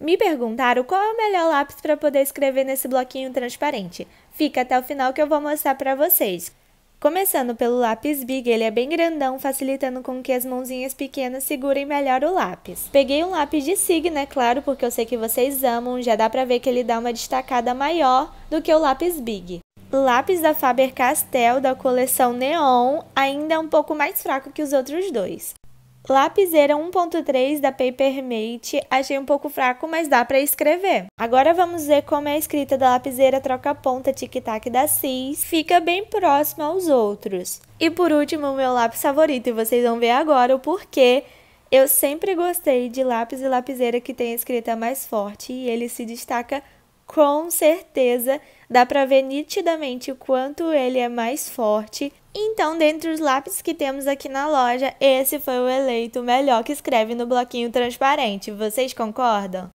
Me perguntaram qual é o melhor lápis para poder escrever nesse bloquinho transparente. Fica até o final que eu vou mostrar para vocês. Começando pelo lápis Big, ele é bem grandão, facilitando com que as mãozinhas pequenas segurem melhor o lápis. Peguei um lápis de Sig, né, claro, porque eu sei que vocês amam, já dá para ver que ele dá uma destacada maior do que o lápis Big. Lápis da Faber-Castell, da coleção Neon, ainda é um pouco mais fraco que os outros dois. Lapiseira 1.3 da Papermate, achei um pouco fraco, mas dá para escrever. Agora vamos ver como é a escrita da lapiseira troca-ponta tic-tac da Cis, fica bem próxima aos outros. E por último, meu lápis favorito, e vocês vão ver agora o porquê. Eu sempre gostei de lápis e lapiseira que tem a escrita mais forte e ele se destaca muito com certeza dá para ver nitidamente o quanto ele é mais forte. Então, dentre os lápis que temos aqui na loja, esse foi o eleito melhor que escreve no bloquinho transparente. Vocês concordam?